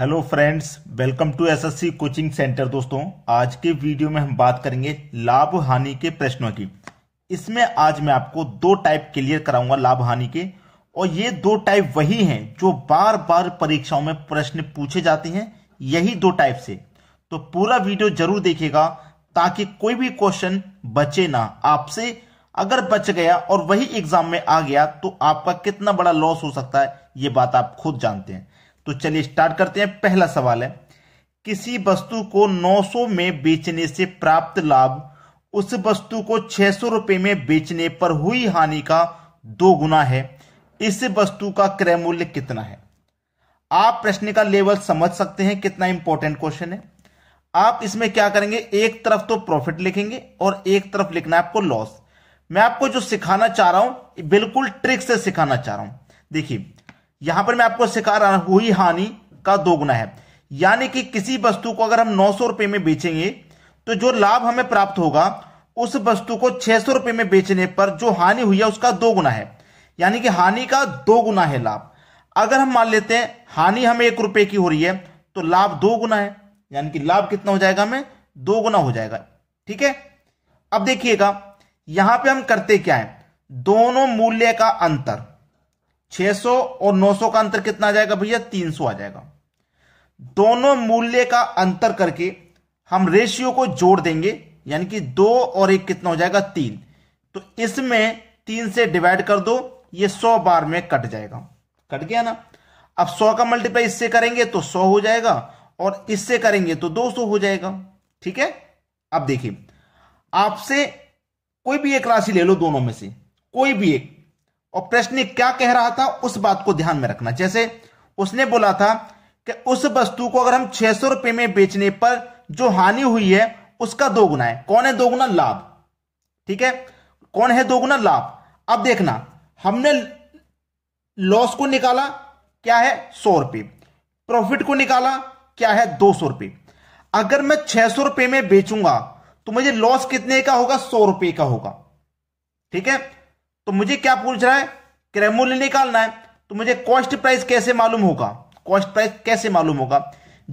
hello friends welcome to SSC coaching centre दोस्तों आज के वीडियो में हम बात करेंगे लाभ हानि के प्रश्नों की इसमें आज मैं आपको दो टाइप क्लियर कराऊंगा लाभ हानि के और ये दो टाइप वही हैं जो बार बार परीक्षाओं में प्रश्न पूछे जाते हैं यही दो टाइप से तो पूरा वीडियो जरूर देखेगा ताकि कोई भी क्वेश्चन बचे ना आपसे अगर बच गया और वही एग्जाम में आ गया तो आपका कितना बड़ा लॉस हो सकता है ये बात आप खुद जानते हैं तो चलिए स्टार्ट करते हैं पहला सवाल है किसी वस्तु को 900 में बेचने से प्राप्त लाभ उस वस्तु को छह सौ में बेचने पर हुई हानि का दो गुना है इस वस्तु का क्रय मूल्य कितना है आप प्रश्न का लेवल समझ सकते हैं कितना इंपॉर्टेंट क्वेश्चन है आप इसमें क्या करेंगे एक तरफ तो प्रॉफिट लिखेंगे और एक तरफ लिखना है आपको लॉस मैं आपको जो सिखाना चाह रहा हूं बिल्कुल ट्रिक से सिखाना चाह रहा हूं देखिए यहां पर मैं आपको सिखा रहा हूं हुई हानि का दोगुना है यानी कि किसी वस्तु को अगर हम नौ सौ रुपए में बेचेंगे तो जो लाभ हमें प्राप्त होगा उस वस्तु को छह सौ रुपए में बेचने पर जो हानि हुई है उसका दो गुना है यानी कि हानि का दो गुना है लाभ अगर हम मान लेते हैं हानि हमें एक रुपए की हो रही है तो लाभ दो गुना है यानी कि लाभ कितना हो जाएगा हमें दो गुना हो जाएगा ठीक है अब देखिएगा यहां पे हम करते क्या है दोनों मूल्य का अंतर 600 और 900 का अंतर कितना आ जाएगा भैया 300 आ जाएगा दोनों मूल्य का अंतर करके हम रेशियो को जोड़ देंगे यानी कि दो और एक कितना हो जाएगा तीन तो इसमें तीन से डिवाइड कर दो ये सौ बार में कट जाएगा कट गया ना अब सौ का मल्टीप्लाई इससे करेंगे तो सौ हो जाएगा और इससे करेंगे तो दो सौ हो जाएगा ठीक है अब देखिए आपसे कोई भी एक राशि ले लो दोनों में से कोई भी एक और प्रश्न क्या कह रहा था उस बात को ध्यान में रखना जैसे उसने बोला था कि उस वस्तु को अगर हम छह सौ रुपए में बेचने पर जो हानि हुई है उसका दोगुना है कौन है दोगुना लाभ ठीक है कौन है दोगुना लाभ अब देखना हमने लॉस को निकाला क्या है सौ रुपये प्रॉफिट को निकाला क्या है दो सौ रुपये अगर मैं छह सौ रुपये में बेचूंगा तो मुझे लॉस कितने का होगा सौ रुपये का होगा ठीक है तो मुझे क्या पूछ रहा है क्रय मूल्य निकालना है तो मुझे कॉस्ट प्राइस कैसे मालूम होगा कॉस्ट प्राइस कैसे मालूम होगा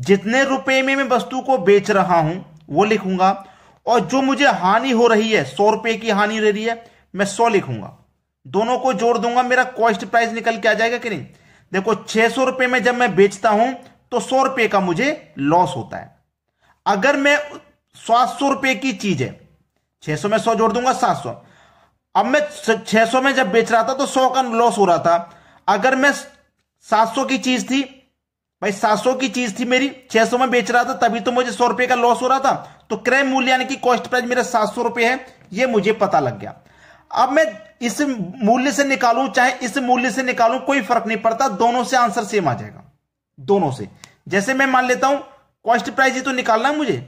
जितने रुपए में मैं वस्तु को बेच रहा हूं वो लिखूंगा और जो मुझे हानि हो रही है सौ रुपए की हानि रह रही है मैं सौ लिखूंगा दोनों को जोड़ दूंगा मेरा कॉस्ट प्राइस निकल के आ जाएगा कि नहीं देखो छह सौ रुपए में जब मैं बेचता हूं तो सौ रुपए का मुझे लॉस होता है अगर मैं सात सौ रुपए की चीज है छह सौ में सौ जोड़ दूंगा सात सौ अब मैं 600 में जब बेच रहा था तो 100 का लॉस हो रहा था अगर मैं 700 की चीज थी भाई 700 की चीज थी मेरी 600 में बेच रहा था तभी तो मुझे सौ रुपए का लॉस हो रहा था तो क्रय मूल्य यानी कि कॉस्ट प्राइस मेरा सात सौ रुपए है यह मुझे पता लग गया अब मैं इस मूल्य से निकालू चाहे इस मूल्य से निकालू कोई फर्क नहीं पड़ता दोनों से आंसर सेम आ जाएगा दोनों से जैसे मैं मान लेता हूं कॉस्ट प्राइस ही तो निकालना है मुझे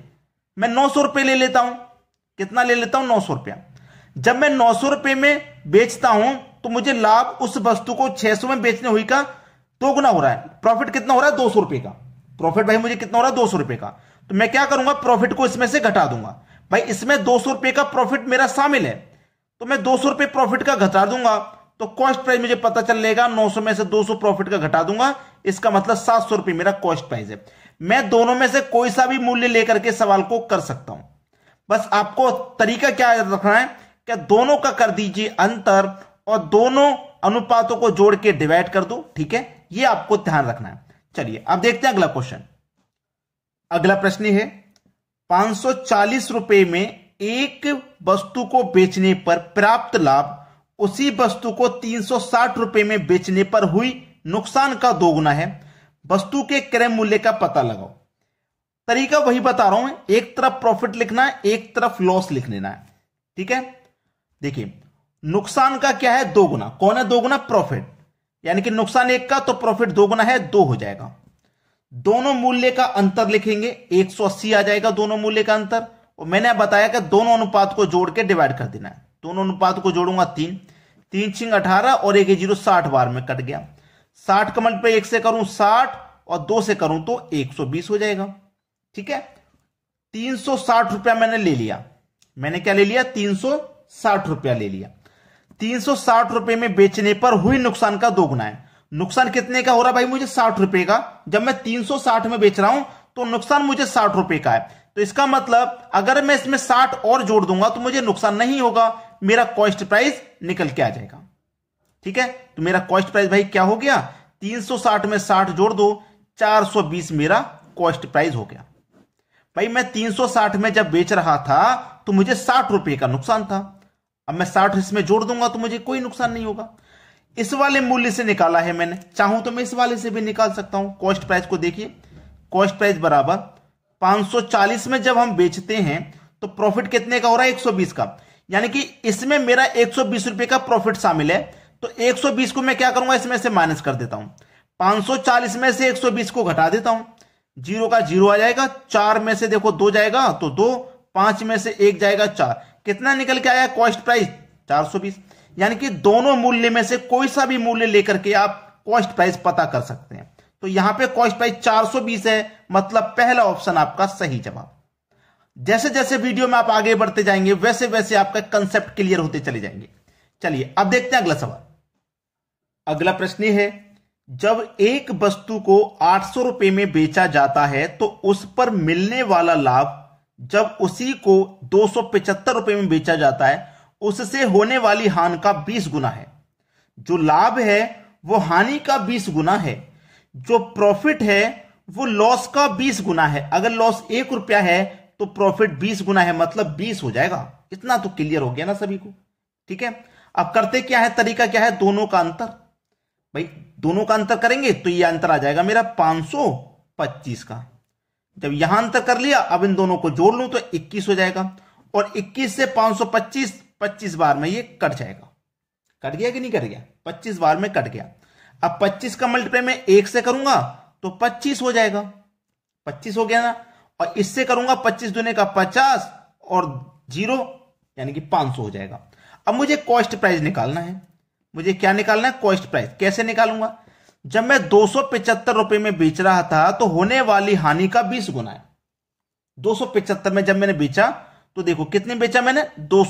मैं नौ सौ रुपये ले लेता हूं कितना ले लेता हूं नौ सौ रुपया जब मैं नौ सौ रुपए में बेचता हूं तो मुझे लाभ उस वस्तु को छह सौ में बेचने हुई का दो गुना हो रहा है प्रॉफिट कितना हो रहा है दो सौ रुपए का प्रॉफिट भाई मुझे कितना हो रहा है दो सौ रुपए का तो मैं क्या करूंगा प्रॉफिट को इसमें से घटा दूंगा भाई इसमें दो सौ रुपए का प्रॉफिट मेरा शामिल है तो मैं दो सौ रुपए प्रॉफिट का घटा दूंगा तो कॉस्ट प्राइस मुझे पता चलेगा नौ सौ में से दो सौ प्रॉफिट का घटा दूंगा इसका मतलब सात सौ रुपये मेरा कॉस्ट प्राइस है मैं दोनों में से कोई सा भी मूल्य लेकर के सवाल को कर सकता हूं बस आपको तरीका क्या रखना है क्या दोनों का कर दीजिए अंतर और दोनों अनुपातों को जोड़ के डिवाइड कर दो ठीक है ये आपको ध्यान रखना है चलिए अब देखते हैं अगला क्वेश्चन अगला प्रश्न है पांच रुपए में एक वस्तु को बेचने पर प्राप्त लाभ उसी वस्तु को 360 रुपए में बेचने पर हुई नुकसान का दोगुना है वस्तु के क्रय मूल्य का पता लगाओ तरीका वही बता रहा हूं एक तरफ प्रॉफिट लिखना है एक तरफ लॉस लिख लेना है ठीक है देखिए नुकसान का क्या है दो गुना कौन है दो गुना प्रॉफिट यानी कि नुकसान एक का तो प्रॉफिट दो गुना है दो हो जाएगा दोनों मूल्य का अंतर लिखेंगे 180 आ जाएगा दोनों मूल्य का अंतर और मैंने बताया कि दोनों अनुपात को जोड़ के डिवाइड कर देना है दोनों अनुपात को जोड़ूंगा तीन तीन छिंग अठारह और एक जीरो साठ बार में कट गया साठ कमेंट पे एक से करूं साठ और दो से करूं तो एक सौ बीस हो जाएगा ठीक है तीन सौ साठ रुपया मैंने ले लिया मैंने क्या ले लिया तीन सौ साठ रुपया ले लिया तीन सौ साठ रुपए में बेचने पर हुई नुकसान का दोगुना है नुकसान कितने का हो रहा भाई मुझे साठ रुपए का जब मैं तीन सौ साठ में बेच रहा हूं तो नुकसान मुझे साठ रुपए का है तो इसका मतलब अगर मैं इसमें साठ और जोड़ दूंगा तो मुझे नुकसान नहीं होगा मेरा कॉस्ट प्राइस निकल के आ जाएगा ठीक है तो मेरा कॉस्ट प्राइस भाई क्या हो गया साठ में साठ जोड़ दो बीस मेरा कॉस्ट प्राइस हो गया भाई मैं 360 में जब बेच रहा था तो मुझे साठ रुपए का नुकसान था अब मैं साठ इसमें जोड़ दूंगा तो मुझे कोई नुकसान नहीं होगा इस वाले मूल्य से निकाला है मैंने चाहूं तो मैं इस वाले से भी निकाल सकता हूं कॉस्ट प्राइस को देखिए कॉस्ट प्राइस बराबर 540 में जब हम बेचते हैं तो प्रॉफिट कितने का हो रहा है 120 का यानी कि इसमें मेरा एक रुपए का प्रॉफिट शामिल है तो 120 को मैं क्या करूंगा इसमें से माइनस कर देता हूं 540 में से 120 को घटा देता हूं जीरो का जीरो आ जाएगा चार में से देखो दो जाएगा तो दो पांच में से एक जाएगा चार कितना निकल के आया कॉस्ट प्राइस चार सौ बीस यानी कि दोनों मूल्य में से कोई सा भी मूल्य लेकर के आप कॉस्ट प्राइस पता कर सकते हैं तो यहां पे कॉस्ट प्राइस 420 है मतलब पहला ऑप्शन आपका सही जवाब जैसे जैसे वीडियो में आप आगे बढ़ते जाएंगे वैसे वैसे आपका कंसेप्ट क्लियर होते चले जाएंगे चलिए अब देखते हैं अगला सवाल अगला प्रश्न है जब एक वस्तु को आठ सौ रुपए में बेचा जाता है तो उस पर मिलने वाला लाभ जब उसी को दो रुपए में बेचा जाता है उससे होने वाली हानि का 20 गुना है जो लाभ है वो हानि का 20 गुना है जो प्रॉफिट है वो लॉस का 20 गुना है अगर लॉस एक रुपया है तो प्रॉफिट 20 गुना है मतलब 20 हो जाएगा इतना तो क्लियर हो गया ना सभी को ठीक है अब करते क्या है तरीका क्या है दोनों का अंतर भाई दोनों का अंतर करेंगे तो ये अंतर आ जाएगा मेरा पांच का जब यहां अंतर कर लिया अब इन दोनों को जोड़ लू तो 21 हो जाएगा और 21 से 525 25 बार में ये कट जाएगा कट गया कि नहीं कट गया 25 बार में कट गया अब 25 का मल्टीप्लाई मैं एक से करूंगा तो 25 हो जाएगा 25 हो गया ना और इससे करूंगा 25 दुने का 50 और जीरो यानी कि 500 हो जाएगा अब मुझे कॉस्ट प्राइस निकालना है मुझे क्या निकालना है कॉस्ट प्राइस कैसे निकालूंगा जब मैं दो रुपए में बेच रहा था तो होने वाली हानि का बीस गुना है दो में जब मैंने बेचा तो देखो कितने बेचा मैंने दो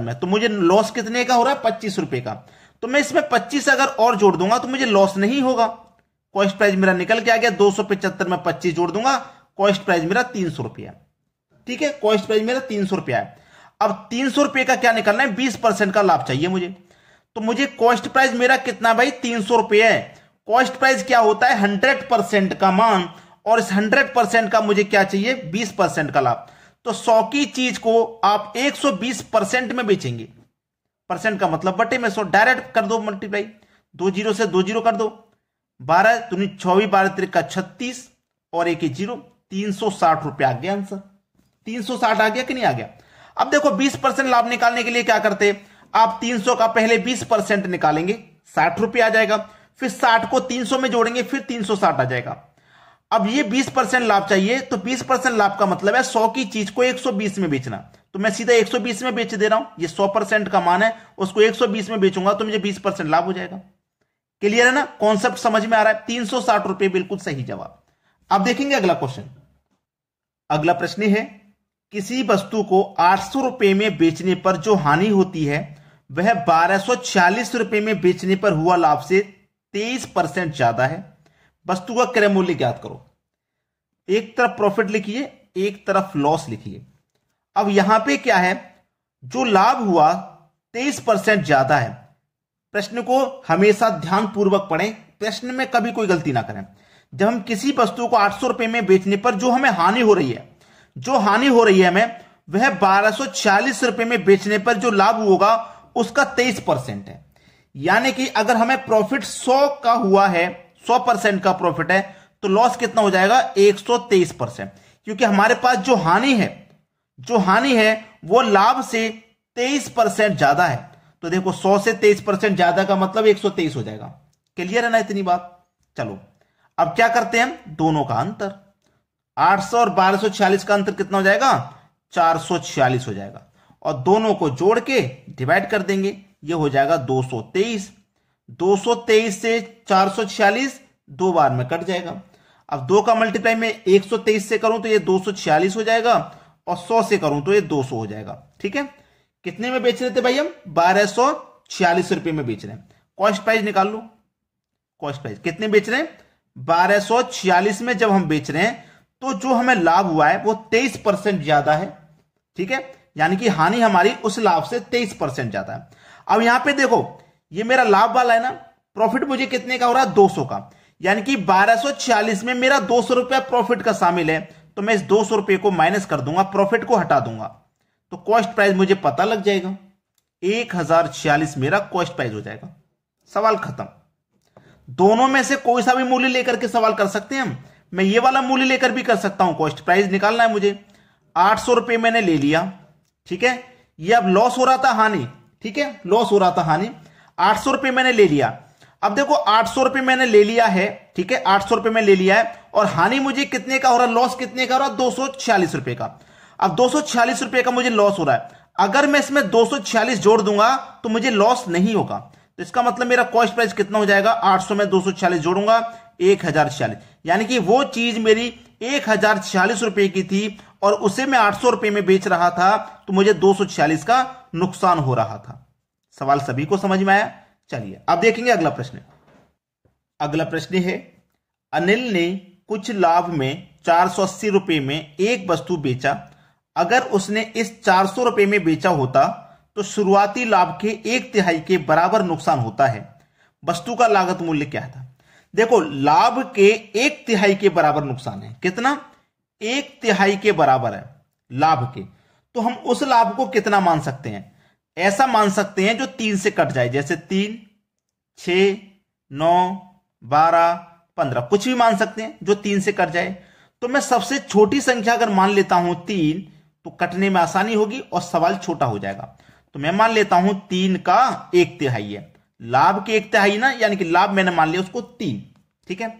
में तो मुझे लॉस कितने का हो रहा है पच्चीस रुपए का तो मैं इसमें पच्चीस अगर और जोड़ दूंगा तो मुझे लॉस नहीं होगा कॉस्ट प्राइस मेरा निकल के आ गया दो में पच्चीस जोड़ दूंगा कॉस्ट प्राइस मेरा तीन सौ रुपया ठीक है कॉस्ट प्राइस मेरा तीन सौ रुपया है अब तीन सौ रुपये का क्या निकलना है बीस परसेंट का लाभ चाहिए मुझे तो मुझे कॉस्ट प्राइस मेरा कितना भाई तीन सौ रुपये है कॉस्ट प्राइस क्या होता है हंड्रेड परसेंट का मान और इस हंड्रेड परसेंट का मुझे क्या चाहिए बीस परसेंट का लाभ तो सौ की चीज को आप एक सौ बीस परसेंट में बेचेंगे परसेंट का मतलब बटे में सौ डायरेक्ट कर दो मल्टीप्लाई दो जीरो से दो जीरो कर दो बारह तुम्हें चौबीस बारह तरीक का छत्तीस और एक ही जीरो तीन सौ साठ रुपया आ गया आंसर तीन सौ साठ आ गया कि नहीं आ गया अब देखो बीस परसेंट लाभ निकालने के लिए क्या करते आप तीन सौ का पहले बीस परसेंट निकालेंगे साठ रुपया आ जाएगा फिर साठ को तीन सौ में जोड़ेंगे फिर तीन सौ साठ आ जाएगा अब ये बीस परसेंट लाभ चाहिए तो बीस परसेंट लाभ का मतलब है सौ की चीज को एक सौ बीस में बेचना तो मैं सीधा एक सौ बीस में बेच दे रहा हूं ये सौ परसेंट का मान है उसको एक सौ बीस में बेचूंगा तो मुझे बीस परसेंट लाभ हो जाएगा क्लियर है ना कॉन्सेप्ट समझ में आ रहा है तीन सौ साठ रुपए बिल्कुल सही जवाब अब देखेंगे अगला क्वेश्चन अगला प्रश्न है किसी वस्तु को आठ सौ रुपए में बेचने पर जो हानि होती है वह बारह सौ छियालीस रुपए में बेचने पर हुआ लाभ से तेईस परसेंट ज्यादा है वस्तु का क्रय मूल्य ज्ञात करो एक तरफ प्रॉफिट लिखिए एक तरफ लॉस लिखिए अब यहां पे क्या है जो लाभ हुआ तेईस परसेंट ज्यादा है प्रश्न को हमेशा ध्यान पूर्वक पढ़ें प्रश्न में कभी कोई गलती ना करें जब हम किसी वस्तु को आठ सौ रुपए में बेचने पर जो हमें हानि हो रही है जो हानि हो रही है हमें वह बारह छियालीस रुपए में बेचने पर जो लाभ होगा उसका तेईस परसेंट है यानी कि अगर हमें प्रॉफिट 100 का हुआ है 100 परसेंट का प्रॉफिट है तो लॉस कितना हो जाएगा 123 परसेंट क्योंकि हमारे पास जो हानि है जो हानि है वो लाभ से 23 परसेंट ज्यादा है तो देखो 100 से 23 परसेंट ज्यादा का मतलब 123 हो जाएगा क्लियर है ना इतनी बात चलो अब क्या करते हैं दोनों का अंतर आठ और बारह का अंतर कितना हो जाएगा चार हो जाएगा और दोनों को जोड़ के डिवाइड कर देंगे ये हो जाएगा 223 223 से 446 दो बार में कट जाएगा अब दो का मल्टीप्लाई में 123 से करूं तो ये 246 हो जाएगा और 100 से करूं तो ये 200 हो जाएगा ठीक है कितने में बेच रहे थे भाई हम बारह सौ छियालीस रुपए में बेच रहे हैं कॉस्ट प्राइस निकाल लो कॉस्ट प्राइस कितने बेच रहे हैं बारह सौ छियालीस में जब हम बेच रहे हैं तो जो हमें लाभ हुआ है वो तेईस परसेंट ज्यादा है ठीक है यानी कि हानि हमारी उस लाभ से तेईस परसेंट ज्यादा है अब यहां पे देखो ये मेरा लाभ वाला है ना प्रॉफिट मुझे कितने का हो रहा है 200 का यानी कि 1240 में मेरा दो सौ रुपया प्रॉफिट का शामिल है तो मैं इस दो सौ रुपये को माइनस कर दूंगा प्रॉफिट को हटा दूंगा तो कॉस्ट प्राइस मुझे पता लग जाएगा एक हजार छियालीस मेरा कॉस्ट प्राइस हो जाएगा सवाल खत्म दोनों में से कोई सा भी मूल्य लेकर के सवाल कर सकते हैं हम मैं ये वाला मूल्य लेकर भी कर सकता हूं कॉस्ट प्राइस निकालना है मुझे आठ सौ रुपये मैंने ले लिया ठीक है ये अब लॉस हो रहा था हानि ठीक है लॉस हो रहा था हानि आठ सौ रुपये मैंने ले लिया अब देखो आठ सौ रुपये मैंने ले लिया है ठीक है आठ सौ रुपये में ले लिया है और हानि मुझे कितने का हो रहा है लॉस कितने का हो रहा है दो सौ छियालीस रुपये का अब दो सौ छियालीस रुपये का मुझे लॉस हो रहा है अगर मैं इसमें दो सौ छियालीस जोड़ दूंगा तो मुझे लॉस नहीं होगा तो इसका मतलब मेरा कॉस्ट प्राइस कितना हो जाएगा आठ सौ में दो सौ छियालीस जोड़ूंगा एक हजार छियालीस यानी कि वो चीज मेरी एक हजार छियालीस रुपए की थी और उसे मैं आठ सौ में बेच रहा था तो मुझे दो सौ छियालीस का नुकसान हो रहा था सवाल सभी को समझ में आया चलिए अब देखेंगे अगला प्रश्न अगला प्रश्न है अनिल ने कुछ लाभ में चार सौ अस्सी में एक वस्तु बेचा अगर उसने इस चार सौ में बेचा होता तो शुरुआती लाभ के एक तिहाई के बराबर नुकसान होता है वस्तु का लागत मूल्य क्या था देखो लाभ के एक तिहाई के बराबर नुकसान है कितना एक तिहाई के बराबर है लाभ के तो हम उस लाभ को कितना मान सकते हैं ऐसा मान सकते हैं जो तीन से कट जाए जैसे तीन छ नौ बारह पंद्रह कुछ भी मान सकते हैं जो तीन से कट जाए तो मैं सबसे छोटी संख्या अगर मान लेता हूं तीन तो कटने में आसानी होगी और सवाल छोटा हो जाएगा तो मैं मान लेता हूं तीन का एक तिहाई है लाभ की एक तिहाई ना यानी कि लाभ मैंने मान लिया उसको तीन ठीक है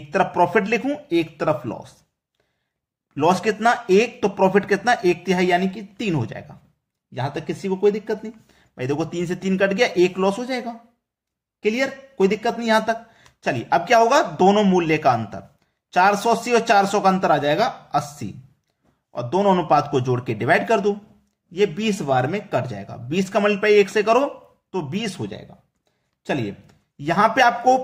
एक तरफ प्रॉफिट लिखूं एक तरफ लॉस लॉस कितना एक तो प्रॉफिट कितना एक तिहाई यानी कि तीन हो जाएगा यहां तक किसी को कोई दिक्कत नहीं भाई देखो तीन से तीन कट गया एक लॉस हो जाएगा क्लियर कोई दिक्कत नहीं यहां तक चलिए अब क्या होगा दोनों मूल्य का अंतर अस्सी और सौ का अंतर आ जाएगा अस्सी और दोनों अनुपात को जोड़ के डिवाइड कर दो ये 20 बार में कट जाएगा 20 का मल्टीप्लाई एक से करो तो 20 हो जाएगा चलिए यहां पे आपको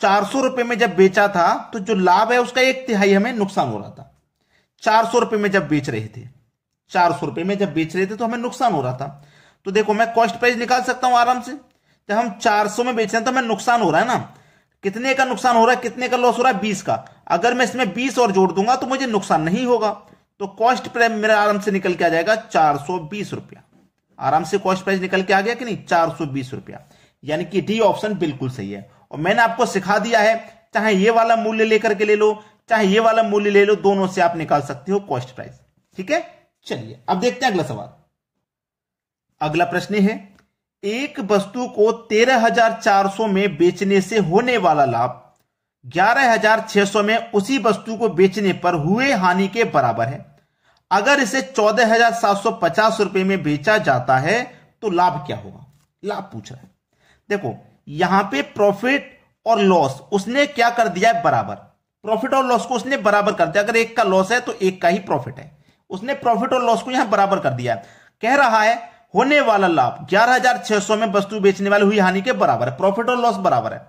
चार सौ रुपए में जब बेचा था तो जो लाभ है उसका एक तिहाई हमें नुकसान हो रहा था चार सौ रुपए में जब बेच रहे थे चार सौ रुपए में जब बेच रहे थे तो हमें नुकसान हो रहा था तो देखो मैं कॉस्ट प्राइस निकाल सकता हूं आराम से जब हम चार सौ में बेच रहे हैं तो हमें नुकसान हो रहा है ना कितने का नुकसान हो रहा है कितने का लॉस हो रहा है बीस का अगर मैं इसमें बीस और जोड़ दूंगा तो मुझे नुकसान नहीं होगा तो कॉस्ट प्राइस मेरा आराम से निकल के आ जाएगा चार सौ बीस रुपया आराम से कॉस्ट प्राइस निकल के आ गया कि नहीं चार सौ बीस रुपया यानी कि डी ऑप्शन बिल्कुल सही है और मैंने आपको सिखा दिया है चाहे ये वाला मूल्य लेकर के ले लो चाहे ये वाला मूल्य ले लो दोनों से आप निकाल सकते हो कॉस्ट प्राइस ठीक है चलिए अब देखते हैं अगला सवाल अगला प्रश्न है एक वस्तु को 13,400 में बेचने से होने वाला लाभ 11,600 में उसी वस्तु को बेचने पर हुए हानि के बराबर है अगर इसे 14,750 रुपए में बेचा जाता है तो लाभ क्या होगा लाभ पूछ रहा है देखो यहां पे प्रॉफिट और लॉस उसने क्या कर दिया है बराबर प्रॉफिट और लॉस को उसने बराबर कर दिया अगर एक का लॉस है तो एक का ही प्रॉफिट है उसने प्रॉफिट और लॉस को यहां बराबर कर दिया कह रहा है होने वाला लाभ 11,600 में वस्तु बेचने वाली हुई हानि के बराबर है प्रॉफिट और लॉस बराबर है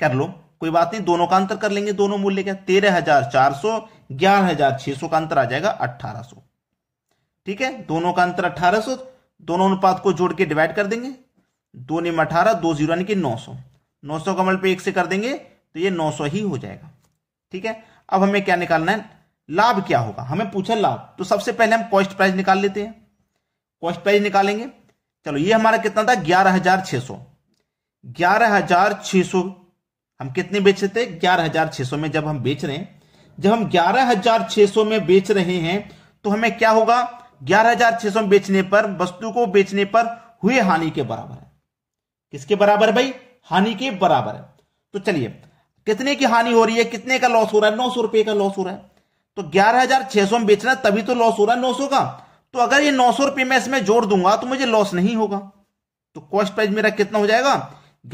कर लो कोई बात नहीं दोनों का अंतर कर लेंगे दोनों मूल्य का तेरह हजार चार सौ ग्यारह हजार छह सौ का अंतर आ जाएगा अठारह सौ ठीक है दोनों का अंतर अठारह सौ दोनों अनुपात को जोड़ के डिवाइड कर देंगे दो निम अठारह दो जीरो यानी कि नौ सौ नौ सौ का पे एक से कर देंगे तो ये नौ सौ ही हो जाएगा ठीक है अब हमें क्या निकालना है लाभ क्या होगा हमें पूछा लाभ तो सबसे पहले हम कॉस्ट प्राइस निकाल लेते हैं कॉस्ट प्राइस निकालेंगे चलो ये हमारा कितना था ग्यारह हजार छह सौ ग्यारह हजार छह सौ हम कितने रहे थे ग्यारह हजार छह सौ में जब हम बेच रहे हैं जब हम ग्यारह हजार छह सौ में बेच रहे हैं तो हमें क्या होगा ग्यारह हजार छह सौ बेचने पर वस्तु को बेचने पर हुए हानि के बराबर है किसके बराबर भाई हानि के बराबर है तो चलिए कितने की हानि हो रही है कितने का लॉस हो रहा है नौ सौ रुपए का लॉस हो रहा है तो ग्यारह हजार छह सौ में बेचना तभी तो लॉस हो रहा है नौ सौ का तो अगर ये नौ सौ रुपये मैं इसमें जोड़ दूंगा तो मुझे लॉस नहीं होगा तो कॉस्ट प्राइस मेरा कितना हो जाएगा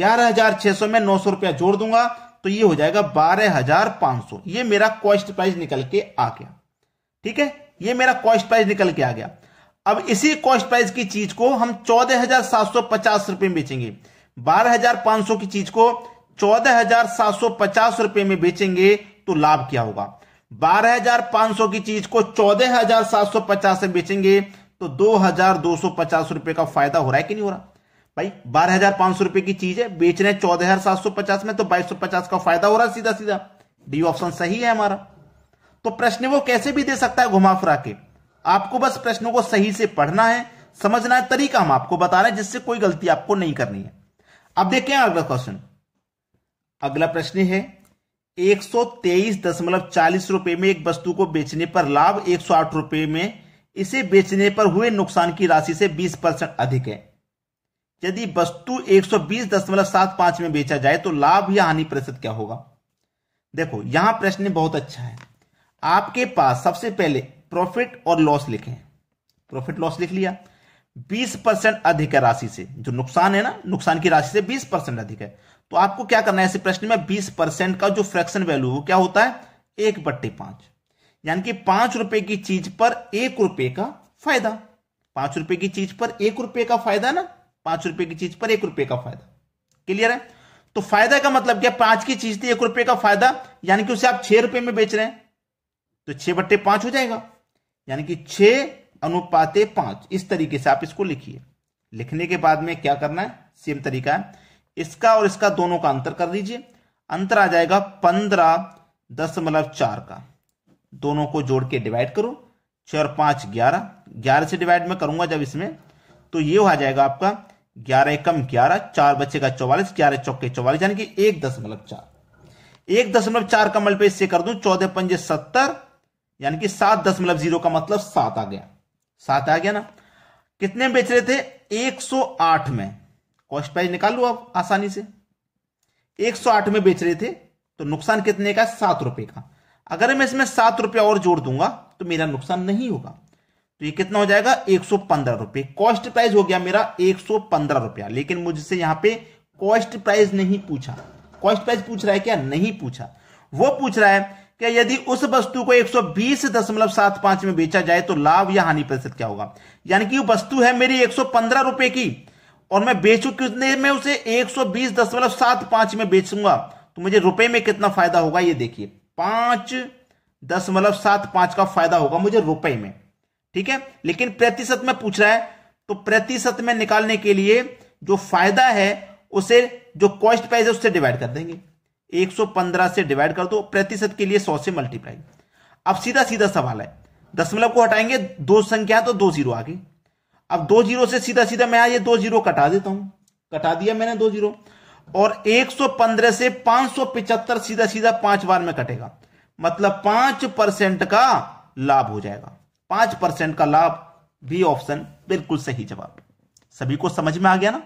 ग्यारह हजार छह सौ में नौ सौ रुपया जोड़ दूंगा तो ये हो जाएगा बारह हजार पांच सौ ये मेरा कॉस्ट प्राइस निकल के आ गया ठीक है ये मेरा कॉस्ट प्राइस निकल के आ गया अब इसी कॉस्ट प्राइस की चीज को हम चौदह हजार सात सौ पचास रुपए में बेचेंगे बारह हजार पांच सौ की चीज को चौदह हजार सात सौ पचास रुपए में बेचेंगे तो लाभ क्या होगा बारह हजार पांच सौ की चीज को चौदह हजार सात सौ पचास बेचेंगे तो दो सौ पचास रुपए का फायदा हो रहा है कि नहीं हो रहा भाई 12,500 हजार पांच सौ रुपए की चीज है बेच रहे हैं चौदह हजार सात सौ पचास में तो बाईस का फायदा हो रहा है सीधा सीधा डी ऑप्शन सही है हमारा तो प्रश्न वो कैसे भी दे सकता है घुमा फिरा के आपको बस प्रश्नों को सही से पढ़ना है समझना है तरीका हम आपको बता रहे हैं जिससे कोई गलती आपको नहीं करनी है अब देखें अगला क्वेश्चन अगला प्रश्न है एक सौ तेईस दशमलव चालीस रुपए में एक वस्तु को बेचने पर लाभ एक सौ आठ रुपए में इसे बेचने पर हुए नुकसान की राशि से बीस परसेंट अधिक है यदि वस्तु एक सौ बीस दशमलव सात पांच में बेचा जाए तो लाभ या हानि प्रतिशत क्या होगा देखो यहां प्रश्न बहुत अच्छा है आपके पास सबसे पहले प्रॉफिट और लॉस लिखे प्रॉफिट लॉस लिख लिया बीस परसेंट अधिक है राशि से जो नुकसान है ना नुकसान की राशि से बीस परसेंट अधिक है तो आपको क्या करना है ऐसे प्रश्न में बीस परसेंट का जो फ्रैक्शन वैल्यू हो क्या होता है एक बट्टे पांच यानी कि पांच रुपए की चीज पर एक रुपए का फायदा पांच रुपए की चीज पर एक रुपए का फायदा ना पांच रुपए की चीज पर एक रुपए का फायदा क्लियर है तो फायदा का मतलब क्या पांच की चीज थी एक रुपए का फायदा यानी कि उसे आप छह रुपए में बेच रहे हैं तो छह बट्टे पांच हो जाएगा यानी कि छह अनुपाते पांच इस तरीके से आप इसको लिखिए लिखने के बाद में क्या करना है सेम तरीका है इसका और इसका दोनों का अंतर कर दीजिए अंतर आ जाएगा पंद्रह दशमलव चार का दोनों को जोड़ के डिवाइड करो छह और पांच ग्यारह ग्यारह से डिवाइड में करूंगा जब इसमें तो ये हो जाएगा आपका ग्यारह एकम ग्यारह चार बच्चे का चौवालीस ग्यारह चौके चौवालीस यानी कि एक दशमलव चार एक दशमलव चार का मल्टीप्लाई इससे कर दू चौदह पंजे सत्तर यानी कि सात दशमलव जीरो का मतलब सात आ गया सात आ गया ना कितने बेच रहे थे एक सौ आठ में कॉस्ट प्राइस निकाल लो आप आसानी से 108 में बेच रहे थे तो नुकसान कितने का सात रुपए का अगर मैं इसमें सात रुपया और जोड़ दूंगा तो मेरा नुकसान नहीं होगा तो ये कितना हो जाएगा एक सौ पंद्रह रुपए कॉस्ट प्राइस हो गया मेरा एक सौ पंद्रह रुपया लेकिन मुझसे यहाँ पे कॉस्ट प्राइस नहीं पूछा कॉस्ट प्राइस पूछ रहा है क्या नहीं पूछा वो पूछ रहा है कि यदि उस वस्तु को एक में बेचा जाए तो लाभ या हानि प्रतिशत क्या होगा यानी कि वो वस्तु है मेरी एक रुपए की और मैं बेचू कितने में उसे एक सौ बीस दशमलव सात पांच में बेचूंगा तो मुझे रुपए में कितना फायदा होगा ये देखिए पांच दशमलव सात पांच का फायदा होगा मुझे रुपए में ठीक है लेकिन प्रतिशत में पूछ रहा है तो प्रतिशत में निकालने के लिए जो फायदा है उसे जो कॉस्ट प्राइस है उससे डिवाइड कर देंगे 115 से डिवाइड कर दो प्रतिशत के लिए 100 से मल्टीप्लाई अब सीधा सीधा सवाल है दशमलव को हटाएंगे दो संख्या तो दो जीरो आ गई अब दो जीरो से सीधा सीधा मैं ये दो जीरो कटा देता हूं कटा दिया मैंने दो जीरो और 115 से 575 सीधा सीधा पांच बार में कटेगा मतलब पांच परसेंट का लाभ हो जाएगा पांच परसेंट का लाभ भी ऑप्शन बिल्कुल सही जवाब सभी को समझ में आ गया ना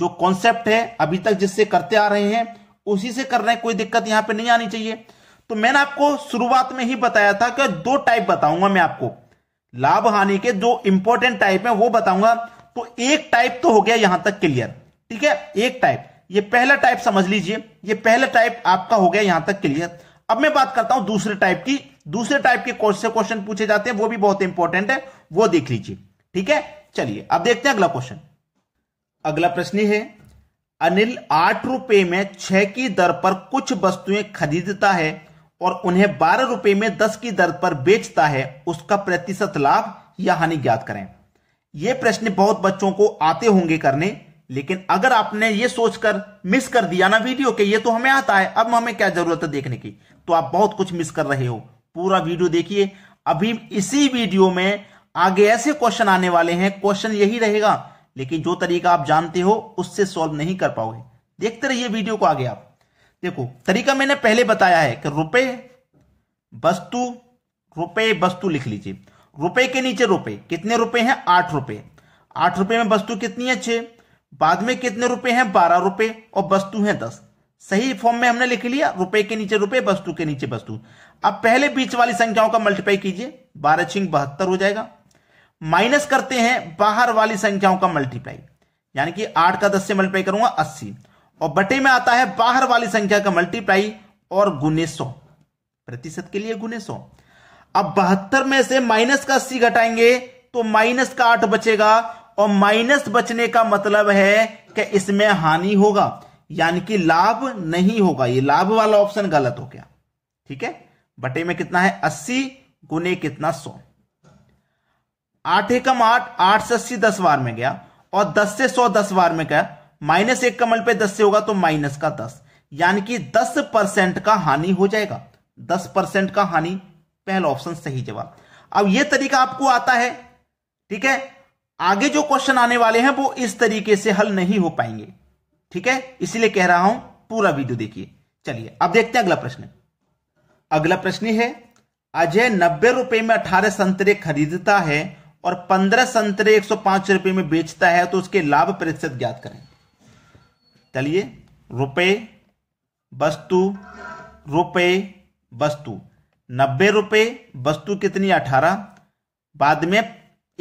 जो कॉन्सेप्ट है अभी तक जिससे करते आ रहे हैं उसी से कर रहे हैं कोई दिक्कत यहां पे नहीं आनी चाहिए तो मैंने आपको शुरुआत में ही बताया था कि दो टाइप बताऊंगा मैं आपको लाभ हानि के जो इंपॉर्टेंट टाइप है वो बताऊंगा तो एक टाइप तो हो गया यहां तक क्लियर ठीक है एक टाइप ये पहला टाइप समझ लीजिए ये पहला टाइप आपका हो गया यहां तक क्लियर अब मैं बात करता हूं दूसरे टाइप की दूसरे टाइप के कोर्स से क्वेश्चन पूछे जाते हैं वो भी बहुत इंपॉर्टेंट है वो देख लीजिए ठीक है चलिए अब देखते हैं अगला क्वेश्चन अगला प्रश्न है अनिल आठ रुपए में छह की दर पर कुछ वस्तुएं खरीदता है और उन्हें बारह रुपए में दस की दर पर बेचता है उसका प्रतिशत लाभ या हानि ज्ञात करें ये प्रश्न बहुत बच्चों को आते होंगे करने लेकिन अगर आपने ये सोचकर मिस कर दिया ना वीडियो के ये तो हमें आता है अब हमें क्या जरूरत है देखने की तो आप बहुत कुछ मिस कर रहे हो पूरा वीडियो देखिए अभी इसी वीडियो में आगे ऐसे क्वेश्चन आने वाले हैं क्वेश्चन यही रहेगा लेकिन जो तरीका आप जानते हो उससे सॉल्व नहीं कर पाओगे देखते रहिए वीडियो को आगे आप देखो तरीका मैंने पहले बताया है कि रुपए वस्तु रुपए वस्तु लिख लीजिए रुपए के नीचे रुपए कितने रुपए हैं आठ रुपए आठ रुपए में वस्तु कितनी है छह बाद में कितने रुपए हैं बारह रुपए और वस्तु है दस सही फॉर्म में हमने लिख लिया रुपए के नीचे रुपए वस्तु के नीचे वस्तु अब पहले बीच वाली संख्याओं का मल्टीप्लाई कीजिए बारह छिंग बहत्तर हो जाएगा माइनस करते हैं बाहर वाली संख्याओं का मल्टीप्लाई यानी कि आठ का दस से मल्टीप्लाई करूंगा अस्सी और बटे में आता है बाहर वाली संख्या का मल्टीप्लाई और गुने सौ प्रतिशत के लिए गुने सौ अब बहत्तर में से माइनस का अस्सी घटाएंगे तो माइनस का आठ बचेगा और माइनस बचने का मतलब है कि इसमें हानि होगा यानी कि लाभ नहीं होगा ये लाभ वाला ऑप्शन गलत हो गया ठीक है बटे में कितना है अस्सी गुने कितना सौ आठ एकम आठ आठ से अस्सी दस बार में गया और दस से सौ दस बार में गया माइनस एक कमल पे दस से होगा तो माइनस का दस यानी कि दस परसेंट का हानि हो जाएगा दस परसेंट का हानि पहला ऑप्शन सही जवाब अब यह तरीका आपको आता है ठीक है आगे जो क्वेश्चन आने वाले हैं वो इस तरीके से हल नहीं हो पाएंगे ठीक है इसीलिए कह रहा हूं पूरा वीडियो देखिए चलिए अब देखते हैं अगला प्रश्न अगला प्रश्न है अजय नब्बे रुपए में अठारह संतरे खरीदता है और पंद्रह संतरे एक सौ पांच रुपए में बेचता है तो उसके लाभ प्रतिशत ज्ञात करें चलिए रुपए वस्तु रुपए वस्तु नब्बे रुपए वस्तु कितनी अठारह बाद में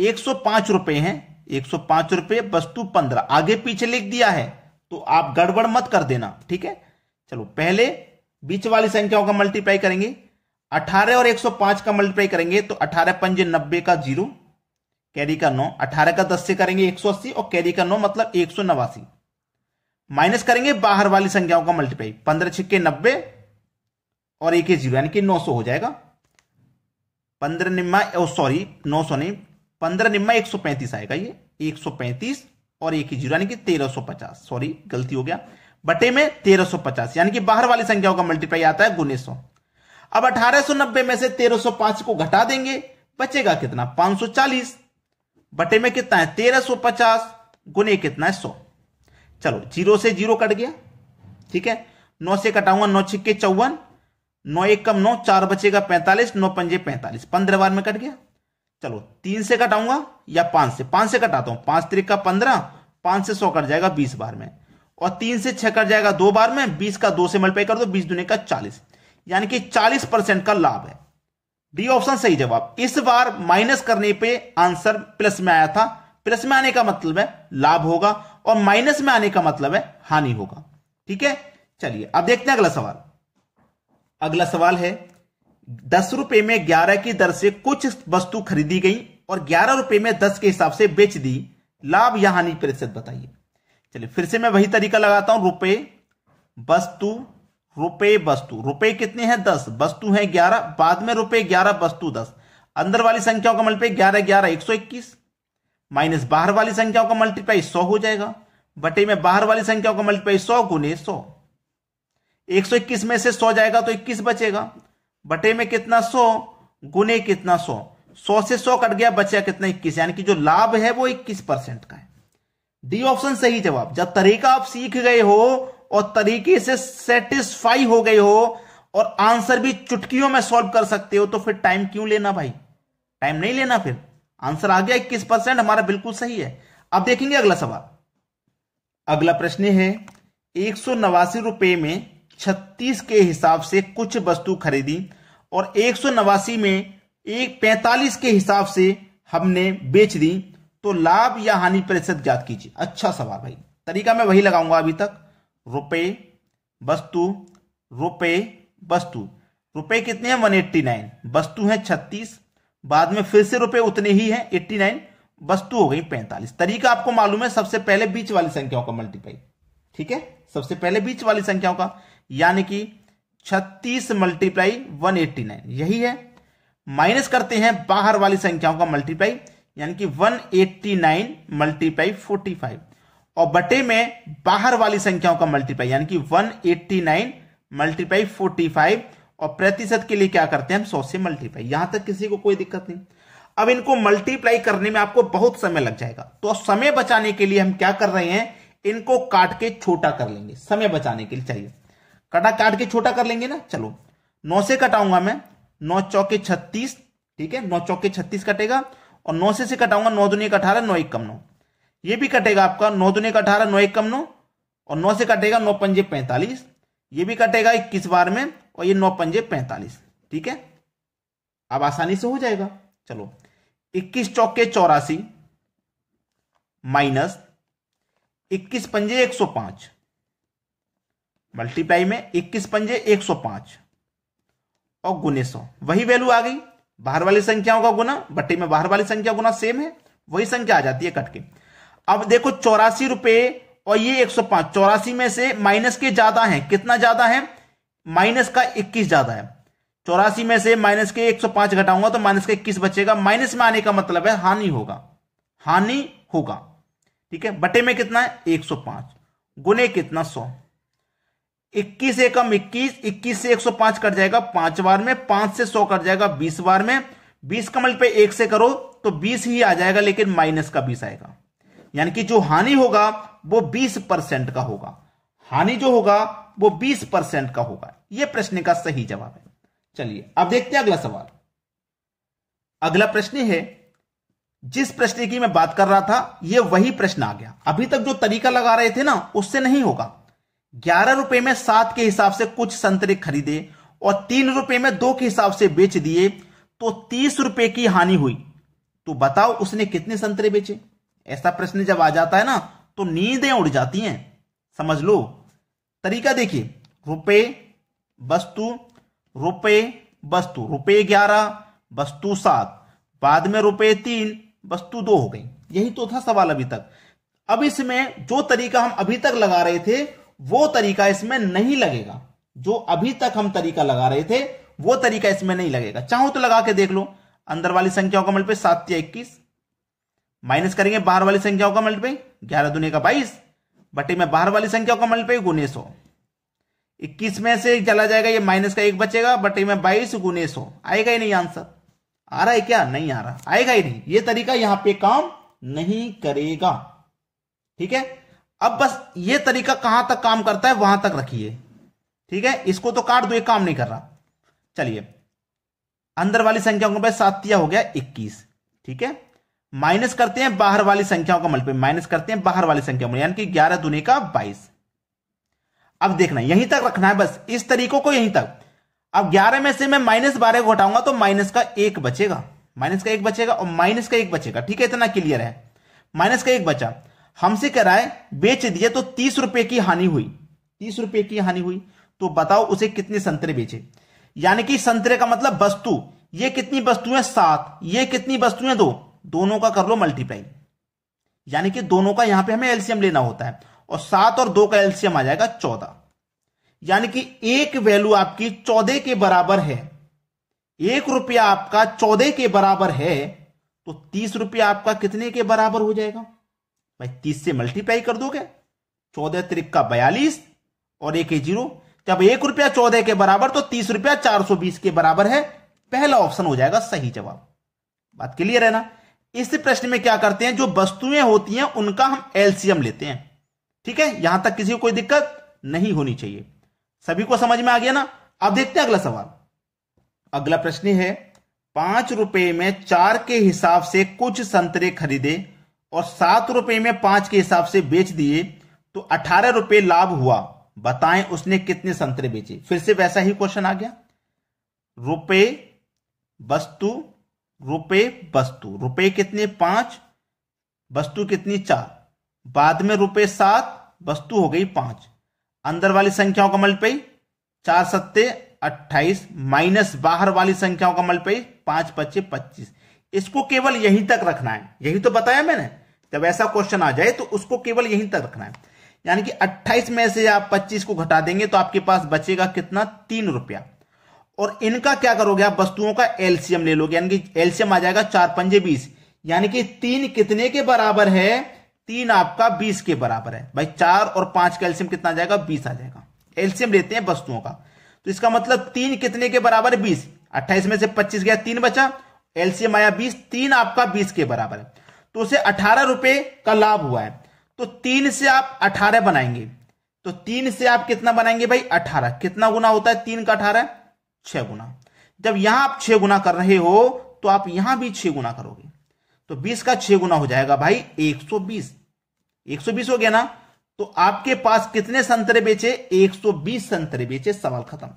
एक सौ पांच रुपए हैं एक सौ पांच रुपए वस्तु पंद्रह आगे पीछे लिख दिया है तो आप गड़बड़ मत कर देना ठीक है चलो पहले बीच वाली संख्याओं का मल्टीप्लाई करेंगे अठारह और एक सौ पांच का मल्टीप्लाई करेंगे तो अठारह पंजे नब्बे का जीरो कैरी का नौ अठारह का दस से करेंगे एक सौ अस्सी और कैरी का नौ मतलब एक सौ नवासी माइनस करेंगे बाहर वाली संख्याओं का मल्टीप्लाई पंद्रह छिक्के नब्बे और एक जीरो यानी कि नौ सौ हो जाएगा पंद्रह निम्मा सॉरी नौ सौ नहीं पंद्रह निम्मा एक सौ पैंतीस आएगा ये एक सौ पैंतीस और एक जीरो यानी कि तेरह सौ पचास सॉरी गलती हो गया बटे में तेरह सौ पचास यानी कि बाहर वाली संख्याओं का मल्टीप्लाई आता है गुने सौ अब अठारह सौ नब्बे में से तेरह सौ पांच को घटा देंगे बचेगा कितना पांच सौ चालीस बटे में कितना है तेरह सौ पचास गुने कितना है सौ चलो जीरो से जीरो कट गया ठीक है नौ से कटाऊंगा नौ छिक्के चौवन नौ एक कम नौ चार बचेगा पैंतालीस नौ पंजे पैंतालीस पंद्रह बार में कट गया चलो तीन से कटाऊंगा या पांच से पांच से कटाता हूं पांच तरीक का पंद्रह पांच से सौ कट जाएगा बीस बार में और तीन से छह कट जाएगा दो बार में बीस का दो से मल्टीप्लाई कर दो बीस दुनिया का चालीस यानी कि चालीस परसेंट का लाभ है डी ऑप्शन सही जवाब इस बार माइनस करने पे आंसर प्लस में आया था प्लस में आने का मतलब है लाभ होगा और माइनस में आने का मतलब है हानि होगा ठीक है चलिए अब देखते हैं अगला सवाल अगला सवाल है दस रुपए में ग्यारह की दर से कुछ वस्तु खरीदी गई और ग्यारह रुपए में दस के हिसाब से बेच दी लाभ या हानि प्रतिशत बताइए चलिए फिर से मैं वही तरीका लगाता हूं रुपए वस्तु रुपए वस्तु रुपए कितने हैं दस वस्तु है ग्यारह बाद में रुपए ग्यारह वस्तु दस अंदर वाली संख्याओं का मल पे ग्यारह ग्यारह एक सौ इक्कीस माइनस बाहर वाली संख्याओं का मल्टीप्लाई सौ हो जाएगा बटे में बाहर वाली संख्याओं का मल्टीप्लाई सौ गुने सौ एक सौ इक्कीस में से सौ जाएगा तो इक्कीस बचेगा बटे में कितना सौ गुने कितना सौ सौ से सौ कट गया बचेगा कितना इक्कीस यानी कि जो लाभ है वो इक्कीस परसेंट का है डी ऑप्शन सही जवाब जब तरीका आप सीख गए हो और तरीके से सेटिस्फाई हो गए हो और आंसर भी चुटकियों में सॉल्व कर सकते हो तो फिर टाइम क्यों लेना भाई टाइम नहीं लेना फिर आंसर आ गया इक्कीस परसेंट हमारा बिल्कुल सही है अब देखेंगे अगला सवाल अगला प्रश्न है एक सौ नवासी रुपए में छत्तीस के हिसाब से कुछ वस्तु खरीदी और एक सौ नवासी में एक पैंतालीस के हिसाब से हमने बेच दी तो लाभ या हानि प्रतिशत ज्ञात कीजिए अच्छा सवाल भाई तरीका मैं वही लगाऊंगा अभी तक रुपये वस्तु रुपये वस्तु रुपये कितने हैं 189 वस्तु है 36 बाद में फिर से रुपए उतने ही हैं नाइन वस्तु हो गई पैंतालीस तरीका आपको मालूम है सबसे पहले बीच वाली संख्याओं का मल्टीप्लाई ठीक है सबसे पहले बीच वाली संख्याओं का यानी कि छत्तीस मल्टीप्लाई वन एट्टी नाइन यही है माइनस करते हैं बाहर वाली संख्याओं का मल्टीप्लाई यानी कि one eighty nine multiply five और बटे में बाहर वाली संख्याओं का मल्टीप्लाई यानी कि one eighty nine multiply five और प्रतिशत के लिए क्या करते हैं हम सौ से मल्टीप्लाई यहां तक किसी को कोई दिक्कत नहीं अब इनको मल्टीप्लाई करने में आपको बहुत समय लग जाएगा तो समय बचाने के लिए हम क्या कर रहे हैं इनको काट के छोटा कर लेंगे समय बचाने के लिए चाहिए कटा काट के छोटा कर लेंगे ना चलो नौ से कटाऊंगा मैं नौ चौके छत्तीस ठीक है नौ चौके छत्तीस कटेगा और नौ से से कटाऊंगा नौ दुनिया का अठारह नौ एक कम नौ ये भी कटेगा आपका नौ दुनिया का अठारह नौ एक कम नौ और नौ से कटेगा नौ पंजे पैंतालीस ये भी कटेगा इक्कीस बार में और ये नौ पंजे पैंतालीस ठीक है अब आसानी से हो जाएगा चलो इक्कीस चौके चौरासी माइनस इक्कीस पंजे एक सौ पांच मल्टीप्लाई में इक्कीस पंजे एक सौ पांच और गुने सौ वही वैल्यू आ गई बाहर वाली संख्याओं का गुना बट्टे में बाहर वाली संख्या गुना सेम है वही संख्या आ जाती है कट के अब देखो चौरासी रुपए और ये एक सौ पांच चौरासी में से माइनस के ज्यादा है कितना ज्यादा है माइनस का इक्कीस ज्यादा है चौरासी में से माइनस के 105 घटाऊंगा तो माइनस का इक्कीस बचेगा माइनस में आने का मतलब है हानि होगा हानि होगा ठीक है बटे में कितना है 105 गुने कितना 100 इक्कीस एकम इक्कीस इक्कीस से 105 कट जाएगा पांच बार में पांच से 100 कट जाएगा बीस बार में बीस कमल पे एक से करो तो बीस ही आ जाएगा लेकिन माइनस का बीस आएगा यानी कि जो हानि होगा वो बीस परसेंट का होगा हानि जो होगा वो 20 परसेंट का होगा यह प्रश्न का सही जवाब है चलिए अब देखते हैं अगला सवाल अगला प्रश्न है जिस प्रश्न की मैं बात कर रहा था यह वही प्रश्न आ गया अभी तक जो तरीका लगा रहे थे ना उससे नहीं होगा ग्यारह रुपए में सात के हिसाब से कुछ संतरे खरीदे और तीन रुपए में दो के हिसाब से बेच दिए तो तीस रुपए की हानि हुई तो बताओ उसने कितने संतरे बेचे ऐसा प्रश्न जब आ जाता है ना तो नींदें उड़ जाती हैं समझ लो तरीका देखिए रुपए वस्तु रुपए वस्तु रुपए ग्यारह वस्तु सात बाद में रुपए तीन वस्तु दो हो गई यही तो था सवाल अभी तक अब इसमें जो तरीका हम अभी तक लगा रहे थे वो तरीका इसमें नहीं लगेगा जो अभी तक हम तरीका लगा रहे थे वो तरीका इसमें नहीं लगेगा चाहो तो लगा के देख लो अंदर वाली संख्याओं का पे सात या इक्कीस माइनस करेंगे बाहर वाली संख्याओं का पे ग्यारह दुनिया का बाईस बटे में बाहर वाली संख्या का मल्टीप्लाई गुने सो इक्कीस में से चला जाएगा ये माइनस का एक बचेगा बटे में बाईस गुने सो आएगा ही नहीं आंसर आ रहा है क्या नहीं आ रहा आएगा ही नहीं ये तरीका यहां पे काम नहीं करेगा ठीक है अब बस ये तरीका कहां तक काम करता है वहां तक रखिए ठीक है इसको तो काट दो ये काम नहीं कर रहा चलिए अंदर वाली संख्या को सात हो गया इक्कीस ठीक है माइनस करते हैं बाहर वाली संख्याओं का मल्टीपल माइनस करते हैं बाहर वाली संख्याओं में यानी कि ग्यारह दुने का बाईस अब देखना यहीं तक रखना है बस इस तरीकों को यहीं तक अब ग्यारह में से मैं माइनस बारह को हटाऊंगा तो माइनस का एक बचेगा माइनस का एक बचेगा और माइनस का एक बचेगा ठीक है इतना क्लियर है माइनस का एक बचा हमसे कह रहा है बेच दिए तो तीस रुपए की हानि हुई तीस रुपए की हानि हुई तो बताओ उसे कितने संतरे बेचे यानी कि संतरे का मतलब वस्तु ये कितनी वस्तुएं सात ये कितनी वस्तुएं दो दोनों का कर लो मल्टीप्लाई यानी कि दोनों का यहां पे हमें एल्सियम लेना होता है और सात और दो का एल्सियम आ जाएगा चौदह यानी कि एक वैल्यू आपकी चौदह के बराबर है एक रुपया आपका चौदह के बराबर है तो तीस रुपया आपका कितने के बराबर हो जाएगा भाई तीस से मल्टीप्लाई कर दोगे चौदह त्रिक का बयालीस और एक जीरो जब एक रुपया चौदह के बराबर तो तीस रुपया चार सौ बीस के बराबर है पहला ऑप्शन हो जाएगा सही जवाब बात क्लियर है ना इस प्रश्न में क्या करते हैं जो वस्तुएं होती हैं उनका हम एलसीएम लेते हैं ठीक है यहां तक किसी को कोई दिक्कत नहीं होनी चाहिए सभी को समझ में आ गया ना अब देखते हैं अगला सवाल अगला प्रश्न है पांच रुपए में चार के हिसाब से कुछ संतरे खरीदे और सात रुपए में पांच के हिसाब से बेच दिए तो अठारह रुपए लाभ हुआ बताएं उसने कितने संतरे बेचे फिर से वैसा ही क्वेश्चन आ गया रुपए वस्तु रुपए वस्तु रुपए कितने पांच वस्तु कितनी चार बाद में रुपए सात वस्तु हो गई पांच अंदर वाली संख्याओं का मल्टीपाई चार सत्ते अट्ठाईस माइनस बाहर वाली संख्याओं का मल्टीपाई पांच पच्चीस पच्चीस इसको केवल यहीं तक रखना है यही तो बताया मैंने जब ऐसा क्वेश्चन आ जाए तो उसको केवल यहीं तक रखना है यानी कि 28 में से आप 25 को घटा देंगे तो आपके पास बचेगा कितना तीन रुपया और इनका क्या करोगे आप वस्तुओं का एलसीएम ले लोगे यानी कि एलसीएम आ जाएगा चार पंजे बीस यानी कि तीन कितने के बराबर है तीन आपका बीस के बराबर है भाई चार और पांच का एल्सियम कितना आ जाएगा बीस आ जाएगा एल्सियम लेते हैं वस्तुओं का तो इसका मतलब तीन कितने के बराबर बीस अट्ठाईस में से पच्चीस गया तीन बचा एल्सियम आया बीस तीन आपका बीस के बराबर है तो उसे अठारह रुपए का लाभ हुआ है तो तीन से आप अठारह बनाएंगे तो तीन से आप कितना बनाएंगे भाई अठारह कितना गुना होता है तीन का अठारह छह गुना जब यहां आप छह गुना कर रहे हो तो आप यहां भी छह गुना करोगे तो बीस का छह गुना हो जाएगा भाई एक सौ बीस एक सौ बीस हो गया ना तो आपके पास कितने संतरे बेचे एक सौ बीस संतरे बेचे सवाल खत्म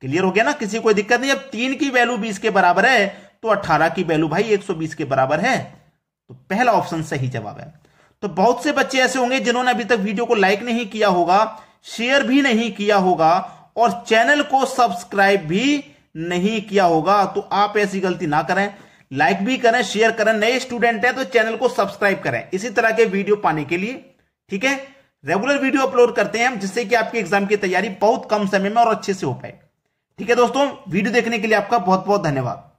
क्लियर हो गया ना किसी कोई दिक्कत नहीं जब तीन की वैल्यू बीस के बराबर है तो अठारह की वैल्यू भाई एक सौ बीस के बराबर है तो पहला ऑप्शन सही जवाब है तो बहुत से बच्चे ऐसे होंगे जिन्होंने अभी तक वीडियो को लाइक नहीं किया होगा शेयर भी नहीं किया होगा और चैनल को सब्सक्राइब भी नहीं किया होगा तो आप ऐसी गलती ना करें लाइक भी करें शेयर करें नए स्टूडेंट हैं तो चैनल को सब्सक्राइब करें इसी तरह के वीडियो पाने के लिए ठीक है रेगुलर वीडियो अपलोड करते हैं हम जिससे कि आपकी एग्जाम की तैयारी बहुत कम समय में और अच्छे से हो पाए ठीक है दोस्तों वीडियो देखने के लिए आपका बहुत बहुत धन्यवाद